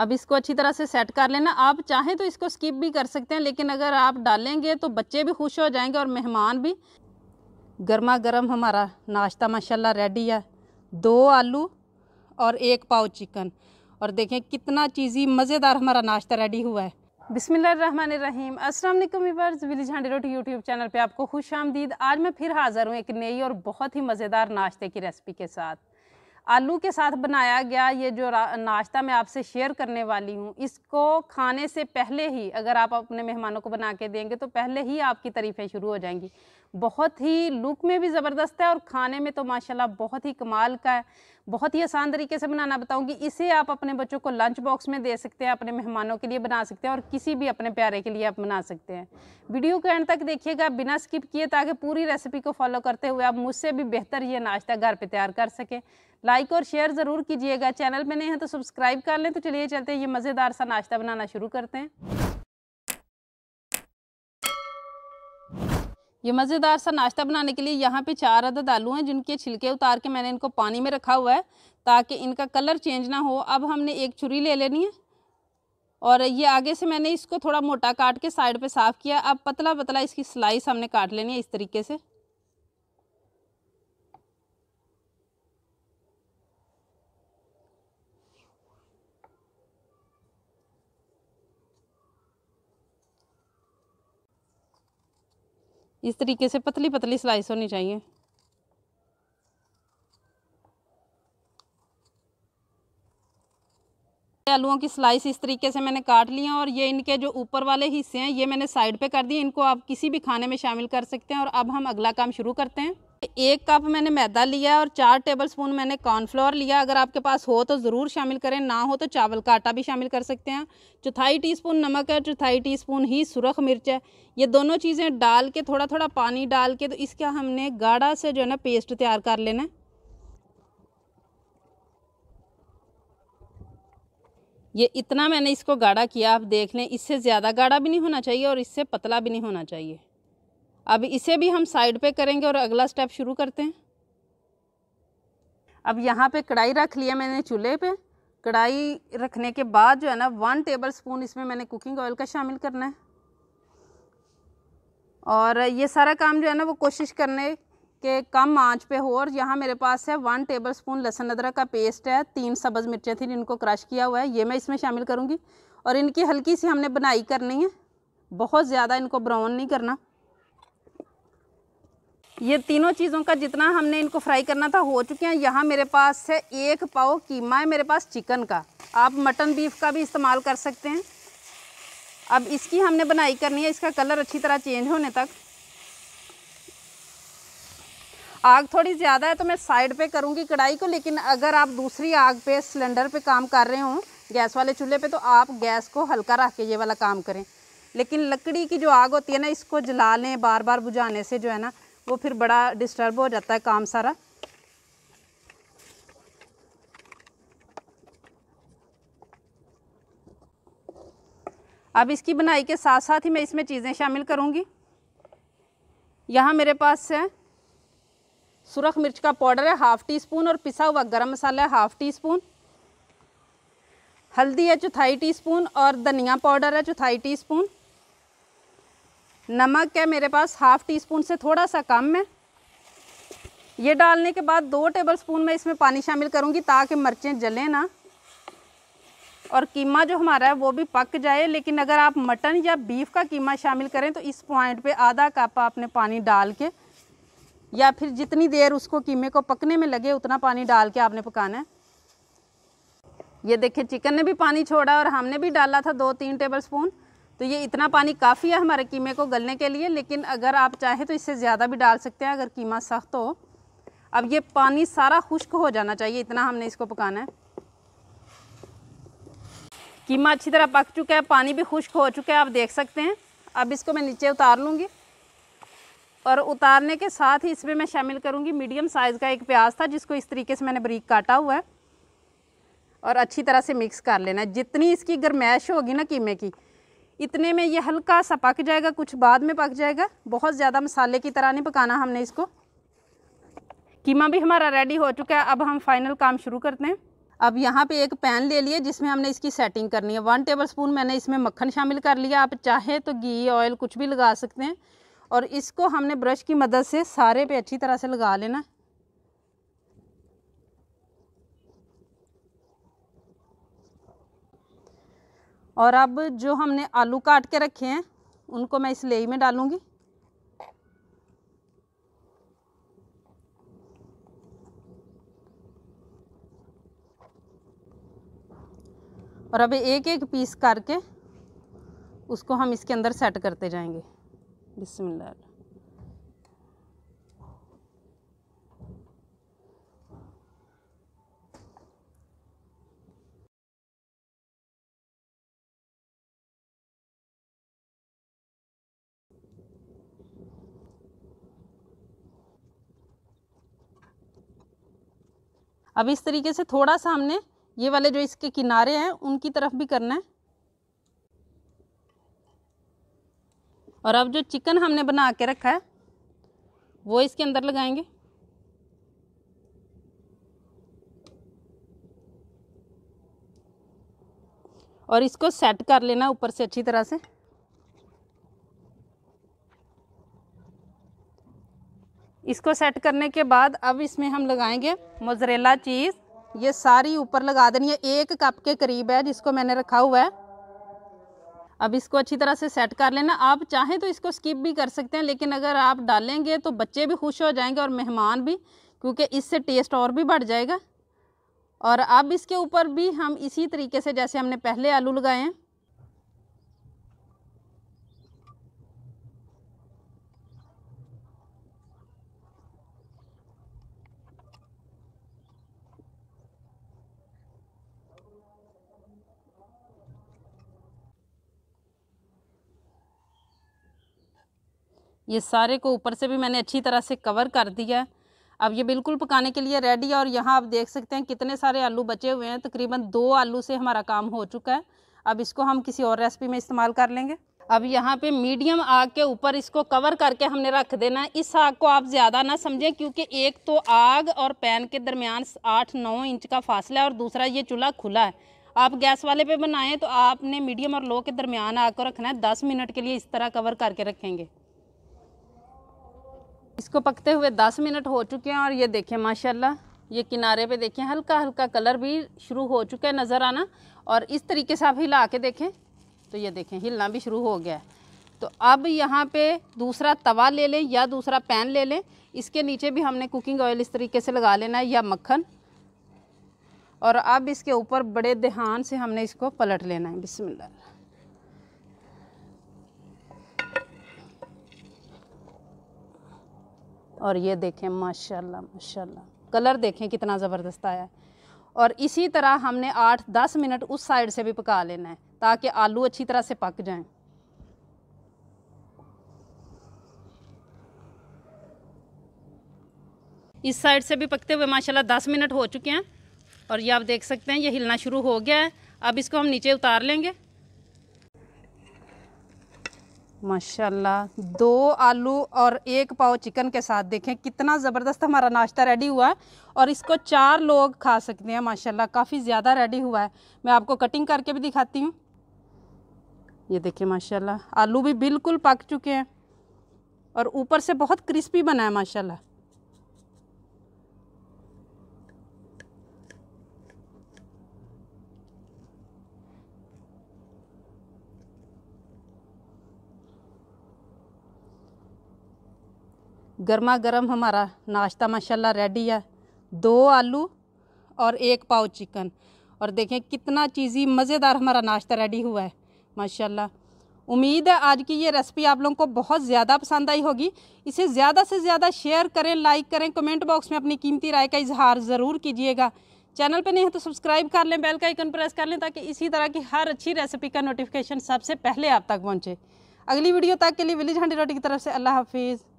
अब इसको अच्छी तरह से सेट कर लेना आप चाहें तो इसको स्किप भी कर सकते हैं लेकिन अगर आप डालेंगे तो बच्चे भी खुश हो जाएंगे और मेहमान भी गर्मा गर्म हमारा नाश्ता माशाल्लाह रेडी है दो आलू और एक पाव चिकन और देखें कितना चीज़ी मज़ेदार हमारा नाश्ता रेडी हुआ है बिसमीम अस्सलाम वीवर्स विलेज हंडी रोटी यूट्यूब चैनल पे आपको खुश आमदीद आज मैं फिर हाजिर हूँ एक नई और बहुत ही मज़ेदार नाश्ते की रेसिपी के साथ आलू के साथ बनाया गया ये जो नाश्ता मैं आपसे शेयर करने वाली हूँ इसको खाने से पहले ही अगर आप अपने मेहमानों को बना के देंगे तो पहले ही आपकी तारीफ़ें शुरू हो जाएंगी बहुत ही लुक में भी ज़बरदस्त है और खाने में तो माशाल्लाह बहुत ही कमाल का है बहुत ही आसान तरीके से बनाना बताऊँगी इसे आप अपने बच्चों को लंच बॉक्स में दे सकते हैं अपने मेहमानों के लिए बना सकते हैं और किसी भी अपने प्यारे के लिए आप बना सकते हैं वीडियो के एंड तक देखिएगा बिना स्किप किए ताकि पूरी रेसिपी को फॉलो करते हुए आप मुझसे भी बेहतर ये नाश्ता घर पर तैयार कर सकें लाइक और शेयर ज़रूर कीजिएगा चैनल पे नए हैं तो सब्सक्राइब कर लें तो चलिए चलते हैं ये मज़ेदार सा नाश्ता बनाना शुरू करते हैं ये मज़ेदार सा नाश्ता बनाने के लिए यहाँ पे चार अदद आलू हैं जिनके छिलके उतार के मैंने इनको पानी में रखा हुआ है ताकि इनका कलर चेंज ना हो अब हमने एक छुरी ले लेनी है और ये आगे से मैंने इसको थोड़ा मोटा काट के साइड पे साफ़ किया अब पतला पतला इसकी स्लाइस हमने काट लेनी है इस तरीके से इस तरीके से पतली पतली स्लाइस होनी चाहिए आलूओं की स्लाइस इस तरीके से मैंने काट लिया और ये इनके जो ऊपर वाले हिस्से हैं ये मैंने साइड पे कर दिए इनको आप किसी भी खाने में शामिल कर सकते हैं और अब हम अगला काम शुरू करते हैं एक कप मैंने मैदा लिया और चार टेबल स्पून मैंने कॉर्नफ्लोर लिया अगर आपके पास हो तो ज़रूर शामिल करें ना हो तो चावल का आटा भी शामिल कर सकते हैं चौथाई टीस्पून नमक है चौथाई टीस्पून ही सुरख मिर्च है ये दोनों चीज़ें डाल के थोड़ा थोड़ा पानी डाल के तो इसका हमने गाढ़ा से जो है ना पेस्ट तैयार कर लेना ये इतना मैंने इसको गाढ़ा किया आप देख लें इससे ज़्यादा गाढ़ा भी नहीं होना चाहिए और इससे पतला भी नहीं होना चाहिए अब इसे भी हम साइड पे करेंगे और अगला स्टेप शुरू करते हैं अब यहाँ पे कढ़ाई रख लिया मैंने चूल्हे पे कढ़ाई रखने के बाद जो है ना वन टेबल स्पून इसमें मैंने कुकिंग ऑयल का शामिल करना है और ये सारा काम जो है ना वो कोशिश करने के कम आंच पे हो और यहाँ मेरे पास है वन टेबल स्पून लहसुन अदरक का पेस्ट है तीन सब्ज़ मिर्चें थी जिनको क्रश किया हुआ है ये मैं इसमें शामिल करूँगी और इनकी हल्की सी हमने बनाई करनी है बहुत ज़्यादा इनको ब्राउन नहीं करना ये तीनों चीज़ों का जितना हमने इनको फ्राई करना था हो चुके हैं यहाँ मेरे पास है एक पाव कीमा है मेरे पास चिकन का आप मटन बीफ का भी इस्तेमाल कर सकते हैं अब इसकी हमने बनाई करनी है इसका कलर अच्छी तरह चेंज होने तक आग थोड़ी ज़्यादा है तो मैं साइड पे करूँगी कढ़ाई को लेकिन अगर आप दूसरी आग पे सिलेंडर पे काम कर रहे हो गैस वाले चूल्हे पे तो आप गैस को हल्का रख के ये वाला काम करें लेकिन लकड़ी की जो आग होती है ना इसको जला लें बार बार बुझाने से जो है ना वो फिर बड़ा डिस्टर्ब हो जाता है काम सारा अब इसकी बनाई के साथ साथ ही मैं इसमें चीज़ें शामिल करूँगी यहाँ मेरे पास है सुरख मिर्च का पाउडर है हाफ़ टी स्पून और पिसा हुआ गरम मसाला है हाफ़ टी स्पून हल्दी है चौथाई टी स्पून और धनिया पाउडर है चौथाई टी स्पून नमक है मेरे पास हाफ़ टी स्पून से थोड़ा सा कम है ये डालने के बाद दो टेबल स्पून मैं इसमें पानी शामिल करूँगी ताकि मिर्चें जलें ना और कीमा जो हमारा है वो भी पक जाए लेकिन अगर आप मटन या बीफ का कीमा शामिल करें तो इस पॉइंट पे आधा कप आपने पानी डाल के या फिर जितनी देर उसको कीमे को पकने में लगे उतना पानी डाल के आपने पकाना है ये देखिए चिकन ने भी पानी छोड़ा और हमने भी डाला था दो तीन टेबल स्पून तो ये इतना पानी काफ़ी है हमारे कीमे को गलने के लिए लेकिन अगर आप चाहें तो इससे ज़्यादा भी डाल सकते हैं अगर कीमा सख्त हो अब ये पानी सारा खुश्क हो जाना चाहिए इतना हमने इसको पकाना है कीमा अच्छी तरह पक चुका है पानी भी खुश्क हो चुका है आप देख सकते हैं अब इसको मैं नीचे उतार लूँगी और उतारने के साथ ही इसमें मैं शामिल करूँगी मीडियम साइज़ का एक प्याज था जिसको इस तरीके से मैंने बारीक काटा हुआ है और अच्छी तरह से मिक्स कर लेना है जितनी इसकी गरमैश होगी ना कीमे की इतने में ये हल्का सा पक जाएगा कुछ बाद में पक जाएगा बहुत ज़्यादा मसाले की तरह नहीं पकाना हमने इसको कीमा भी हमारा रेडी हो चुका है अब हम फाइनल काम शुरू करते हैं अब यहाँ पे एक पैन ले लिए जिसमें हमने इसकी सेटिंग करनी है वन टेबल स्पून मैंने इसमें मक्खन शामिल कर लिया आप चाहें तो घी ऑयल कुछ भी लगा सकते हैं और इसको हमने ब्रश की मदद से सारे पे अच्छी तरह से लगा लेना और अब जो हमने आलू काट के रखे हैं उनको मैं इस लेई में डालूँगी और अब एक एक पीस करके उसको हम इसके अंदर सेट करते जाएंगे बिस्मिल्लाह अब इस तरीके से थोड़ा सा हमने ये वाले जो इसके किनारे हैं उनकी तरफ भी करना है और अब जो चिकन हमने बना के रखा है वो इसके अंदर लगाएंगे और इसको सेट कर लेना ऊपर से अच्छी तरह से इसको सेट करने के बाद अब इसमें हम लगाएंगे मोजरेला चीज़ ये सारी ऊपर लगा देनी है एक कप के करीब है जिसको मैंने रखा हुआ है अब इसको अच्छी तरह से सेट कर लेना आप चाहें तो इसको स्किप भी कर सकते हैं लेकिन अगर आप डालेंगे तो बच्चे भी खुश हो जाएंगे और मेहमान भी क्योंकि इससे टेस्ट और भी बढ़ जाएगा और अब इसके ऊपर भी हम इसी तरीके से जैसे हमने पहले आलू लगाए हैं ये सारे को ऊपर से भी मैंने अच्छी तरह से कवर कर दिया अब ये बिल्कुल पकाने के लिए रेडी है और यहाँ आप देख सकते हैं कितने सारे आलू बचे हुए हैं तकरीबन दो आलू से हमारा काम हो चुका है अब इसको हम किसी और रेसिपी में इस्तेमाल कर लेंगे अब यहाँ पे मीडियम आग के ऊपर इसको कवर करके हमने रख देना है इस आग को आप ज़्यादा ना समझें क्योंकि एक तो आग और पैन के दरमियान आठ नौ इंच का फासला है और दूसरा ये चूल्हा खुला है आप गैस वाले पे बनाएं तो आपने मीडियम और लो के दरमियान आग को रखना है दस मिनट के लिए इस तरह कवर करके रखेंगे इसको पकते हुए दस मिनट हो चुके हैं और ये देखें माशाल्लाह ये किनारे पे देखें हल्का हल्का कलर भी शुरू हो चुका है नज़र आना और इस तरीके से आप हिला के देखें तो ये देखें हिलना भी शुरू हो गया है तो अब यहाँ पे दूसरा तवा ले लें या दूसरा पैन ले लें इसके नीचे भी हमने कुकिंग ऑयल इस तरीके से लगा लेना है या मक्खन और अब इसके ऊपर बड़े ध्यान से हमने इसको पलट लेना है बिस्मिल्लाह और ये देखें माशाल्लाह माशाल्लाह कलर देखें कितना ज़बरदस्त आया है और इसी तरह हमने आठ दस मिनट उस साइड से भी पका लेना है ताकि आलू अच्छी तरह से पक जाएं इस साइड से भी पकते हुए माशाल्लाह दस मिनट हो चुके हैं और ये आप देख सकते हैं ये हिलना शुरू हो गया है अब इसको हम नीचे उतार लेंगे माशाल्लाह दो आलू और एक पाव चिकन के साथ देखें कितना ज़बरदस्त हमारा नाश्ता रेडी हुआ है और इसको चार लोग खा सकते हैं माशाल्लाह काफ़ी ज़्यादा रेडी हुआ है मैं आपको कटिंग करके भी दिखाती हूँ ये देखिए माशाल्लाह आलू भी बिल्कुल पक चुके हैं और ऊपर से बहुत क्रिस्पी बना है माशाल्लाह गर्मा गर्म हमारा नाश्ता माशाल्लाह रेडी है दो आलू और एक पाव चिकन और देखें कितना चीज़ी मज़ेदार हमारा नाश्ता रेडी हुआ है माशाल्लाह उम्मीद है आज की ये रेसिपी आप लोगों को बहुत ज़्यादा पसंद आई होगी इसे ज़्यादा से ज़्यादा शेयर करें लाइक करें कमेंट बॉक्स में अपनी कीमती राय का इजहार ज़रूर कीजिएगा चैनल पर नहीं है तो सब्सक्राइब कर लें बेल का आइकन प्रेस कर लें ताकि इसी तरह की हर अच्छी रेसिपी का नोटिफिकेशन सबसे पहले आप तक पहुँचे अगली वीडियो तक के लिए विलेज हंडी रोटी की तरफ से अल्लाह हाफिज़